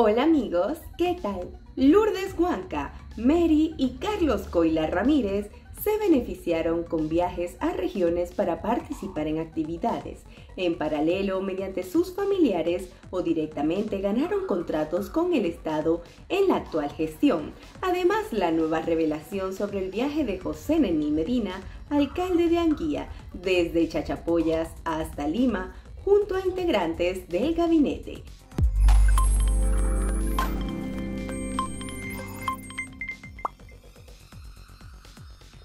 Hola amigos, ¿qué tal? Lourdes Huanca, Mary y Carlos Coila Ramírez se beneficiaron con viajes a regiones para participar en actividades. En paralelo, mediante sus familiares o directamente ganaron contratos con el Estado en la actual gestión. Además, la nueva revelación sobre el viaje de José Není Medina, alcalde de Anguía, desde Chachapoyas hasta Lima, junto a integrantes del gabinete.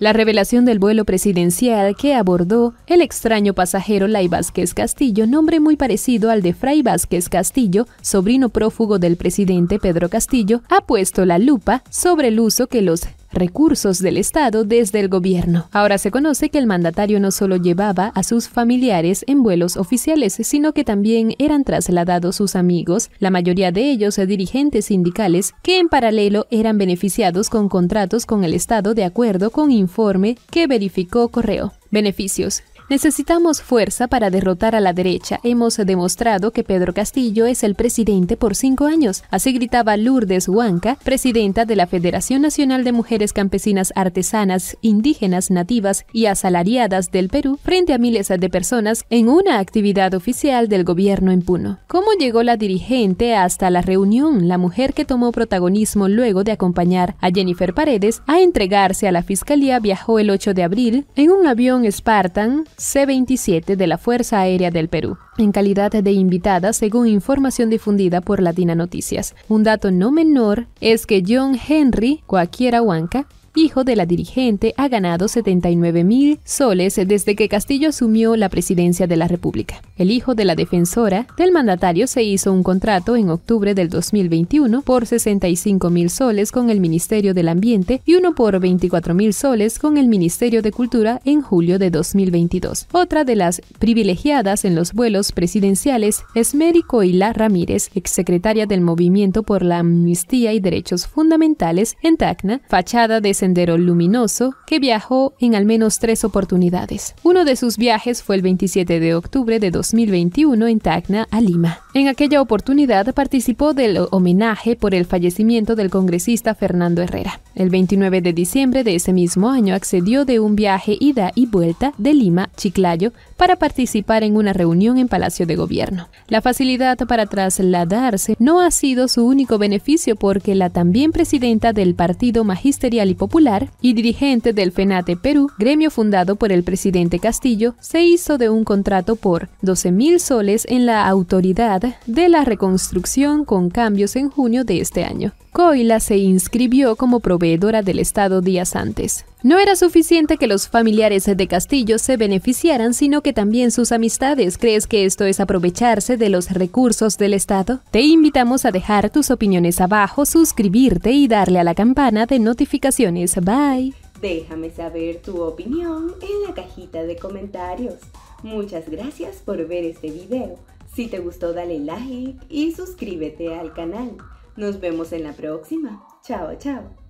La revelación del vuelo presidencial que abordó el extraño pasajero Lai Vázquez Castillo, nombre muy parecido al de Fray Vázquez Castillo, sobrino prófugo del presidente Pedro Castillo, ha puesto la lupa sobre el uso que los recursos del Estado desde el gobierno. Ahora se conoce que el mandatario no solo llevaba a sus familiares en vuelos oficiales, sino que también eran trasladados sus amigos, la mayoría de ellos dirigentes sindicales, que en paralelo eran beneficiados con contratos con el Estado de acuerdo con informe que verificó Correo. Beneficios. Necesitamos fuerza para derrotar a la derecha. Hemos demostrado que Pedro Castillo es el presidente por cinco años. Así gritaba Lourdes Huanca, presidenta de la Federación Nacional de Mujeres Campesinas Artesanas, Indígenas, Nativas y Asalariadas del Perú, frente a miles de personas en una actividad oficial del gobierno en Puno. ¿Cómo llegó la dirigente hasta la reunión? La mujer que tomó protagonismo luego de acompañar a Jennifer Paredes a entregarse a la fiscalía viajó el 8 de abril en un avión Spartan C-27 de la Fuerza Aérea del Perú, en calidad de invitada según información difundida por Latina Noticias. Un dato no menor es que John Henry cualquiera Huanca hijo de la dirigente, ha ganado 79 mil soles desde que Castillo asumió la presidencia de la República. El hijo de la defensora del mandatario se hizo un contrato en octubre del 2021 por 65 mil soles con el Ministerio del Ambiente y uno por 24 mil soles con el Ministerio de Cultura en julio de 2022. Otra de las privilegiadas en los vuelos presidenciales es Mary Coila Ramírez, exsecretaria del Movimiento por la Amnistía y Derechos Fundamentales en Tacna, fachada de sendero luminoso que viajó en al menos tres oportunidades. Uno de sus viajes fue el 27 de octubre de 2021 en Tacna, a Lima. En aquella oportunidad participó del homenaje por el fallecimiento del congresista Fernando Herrera. El 29 de diciembre de ese mismo año accedió de un viaje ida y vuelta de Lima, Chiclayo, para participar en una reunión en Palacio de Gobierno. La facilidad para trasladarse no ha sido su único beneficio porque la también presidenta del Partido Magisterial y Popular y dirigente del FENATE Perú, gremio fundado por el presidente Castillo, se hizo de un contrato por 12.000 soles en la Autoridad de la Reconstrucción con cambios en junio de este año. Coila se inscribió como del Estado días antes. No era suficiente que los familiares de Castillo se beneficiaran, sino que también sus amistades. ¿Crees que esto es aprovecharse de los recursos del Estado? Te invitamos a dejar tus opiniones abajo, suscribirte y darle a la campana de notificaciones. Bye. Déjame saber tu opinión en la cajita de comentarios. Muchas gracias por ver este video. Si te gustó dale like y suscríbete al canal. Nos vemos en la próxima. Chao, chao.